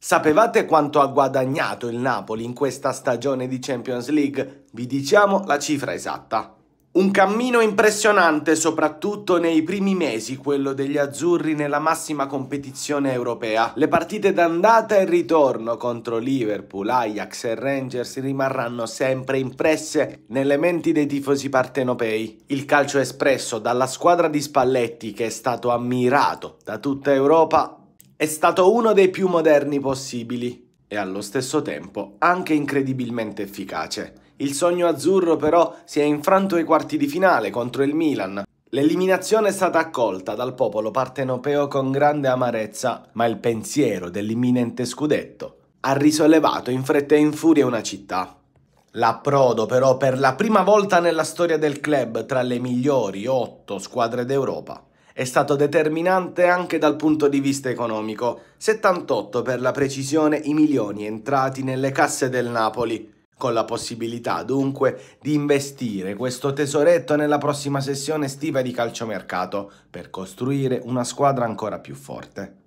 Sapevate quanto ha guadagnato il Napoli in questa stagione di Champions League? Vi diciamo la cifra esatta. Un cammino impressionante soprattutto nei primi mesi, quello degli azzurri nella massima competizione europea. Le partite d'andata e ritorno contro Liverpool, Ajax e Rangers rimarranno sempre impresse nelle menti dei tifosi partenopei. Il calcio espresso dalla squadra di Spalletti, che è stato ammirato da tutta Europa, è stato uno dei più moderni possibili e allo stesso tempo anche incredibilmente efficace. Il sogno azzurro però si è infranto ai quarti di finale contro il Milan. L'eliminazione è stata accolta dal popolo partenopeo con grande amarezza, ma il pensiero dell'imminente scudetto ha risollevato in fretta e in furia una città. L'approdo però per la prima volta nella storia del club tra le migliori otto squadre d'Europa è stato determinante anche dal punto di vista economico, 78 per la precisione i milioni entrati nelle casse del Napoli, con la possibilità dunque di investire questo tesoretto nella prossima sessione estiva di calciomercato per costruire una squadra ancora più forte.